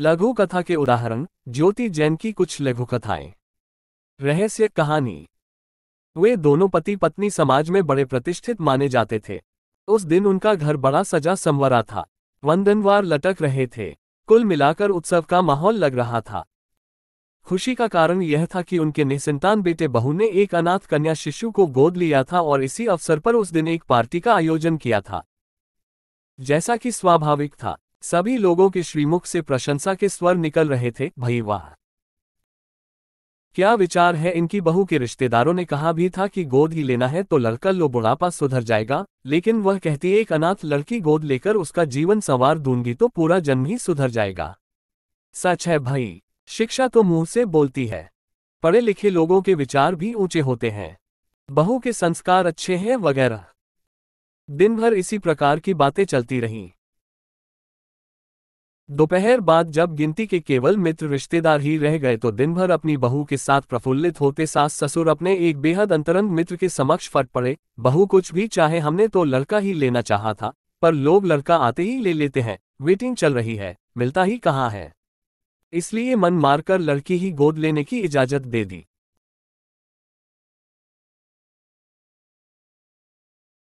लघु कथा के उदाहरण ज्योति जैन की कुछ लघु कथाएं रहस्य कहानी वे दोनों पति पत्नी समाज में बड़े प्रतिष्ठित माने जाते थे उस दिन उनका घर बड़ा सजा संवरा था वंदनवार लटक रहे थे कुल मिलाकर उत्सव का माहौल लग रहा था खुशी का कारण यह था कि उनके निसंतान बेटे बहू ने एक अनाथ कन्या शिशु को गोद लिया था और इसी अवसर पर उस दिन एक पार्टी का आयोजन किया था जैसा कि स्वाभाविक था सभी लोगों के श्रीमुख से प्रशंसा के स्वर निकल रहे थे भई वाह क्या विचार है इनकी बहू के रिश्तेदारों ने कहा भी था कि गोद ही लेना है तो लड़का लो बुढ़ापा सुधर जाएगा लेकिन वह कहती एक अनाथ लड़की गोद लेकर उसका जीवन संवार दूंगी तो पूरा जन्म ही सुधर जाएगा सच है भाई शिक्षा तो मुंह से बोलती है पढ़े लिखे लोगों के विचार भी ऊंचे होते हैं बहू के संस्कार अच्छे हैं वगैरह दिन भर इसी प्रकार की बातें चलती रहीं दोपहर बाद जब गिनती के केवल मित्र रिश्तेदार ही रह गए तो दिन भर अपनी बहू के साथ प्रफुल्लित होते सास ससुर अपने एक बेहद अंतरंग मित्र के समक्ष फट पड़े बहू कुछ भी चाहे हमने तो लड़का ही लेना चाहा था पर लोग लड़का आते ही ले लेते हैं वेटिंग चल रही है मिलता ही कहाँ है इसलिए मन मारकर लड़की ही गोद लेने की इजाजत दे दी